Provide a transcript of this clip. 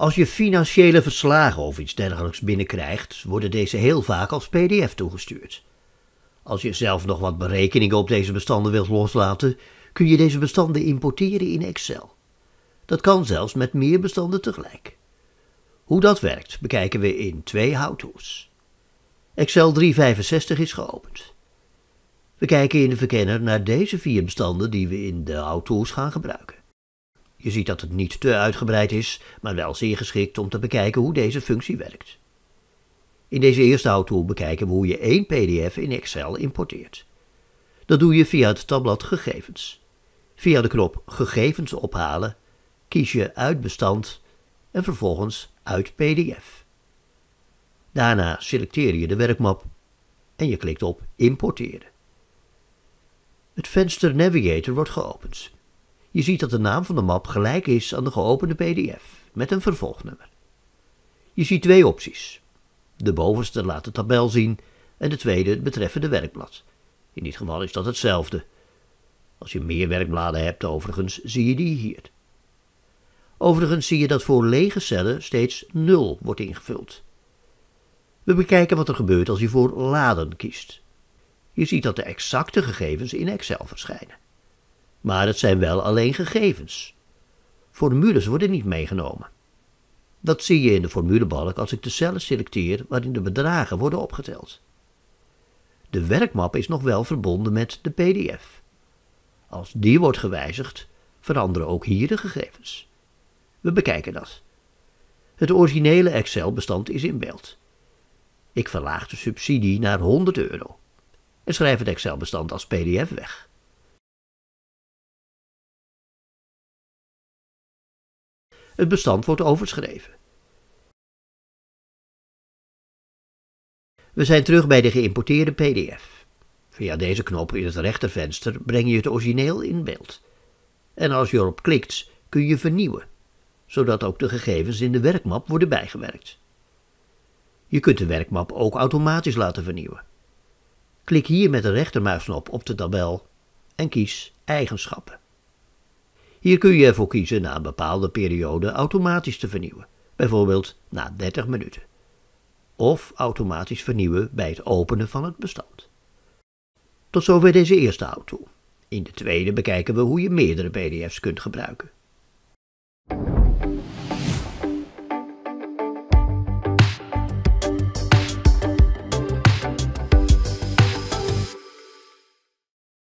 Als je financiële verslagen of iets dergelijks binnenkrijgt, worden deze heel vaak als PDF toegestuurd. Als je zelf nog wat berekeningen op deze bestanden wilt loslaten, kun je deze bestanden importeren in Excel. Dat kan zelfs met meer bestanden tegelijk. Hoe dat werkt bekijken we in twee how Excel 365 is geopend. We kijken in de verkenner naar deze vier bestanden die we in de how gaan gebruiken. Je ziet dat het niet te uitgebreid is, maar wel zeer geschikt om te bekijken hoe deze functie werkt. In deze eerste houttool bekijken we hoe je één PDF in Excel importeert. Dat doe je via het tabblad Gegevens. Via de knop Gegevens ophalen kies je uit bestand en vervolgens uit PDF. Daarna selecteer je de werkmap en je klikt op Importeren. Het venster Navigator wordt geopend. Je ziet dat de naam van de map gelijk is aan de geopende pdf met een vervolgnummer. Je ziet twee opties. De bovenste laat de tabel zien en de tweede betreft betreffende werkblad. In dit geval is dat hetzelfde. Als je meer werkbladen hebt overigens, zie je die hier. Overigens zie je dat voor lege cellen steeds 0 wordt ingevuld. We bekijken wat er gebeurt als je voor laden kiest. Je ziet dat de exacte gegevens in Excel verschijnen. Maar het zijn wel alleen gegevens. Formules worden niet meegenomen. Dat zie je in de formulebalk als ik de cellen selecteer waarin de bedragen worden opgeteld. De werkmap is nog wel verbonden met de PDF. Als die wordt gewijzigd, veranderen ook hier de gegevens. We bekijken dat. Het originele Excel-bestand is in beeld. Ik verlaag de subsidie naar 100 euro en schrijf het Excel-bestand als PDF weg. Het bestand wordt overschreven. We zijn terug bij de geïmporteerde pdf. Via deze knop in het rechtervenster breng je het origineel in beeld. En als je erop klikt, kun je vernieuwen, zodat ook de gegevens in de werkmap worden bijgewerkt. Je kunt de werkmap ook automatisch laten vernieuwen. Klik hier met de rechtermuisknop op de tabel en kies Eigenschappen. Hier kun je ervoor kiezen na een bepaalde periode automatisch te vernieuwen, bijvoorbeeld na 30 minuten. Of automatisch vernieuwen bij het openen van het bestand. Tot zover deze eerste auto. In de tweede bekijken we hoe je meerdere PDF's kunt gebruiken.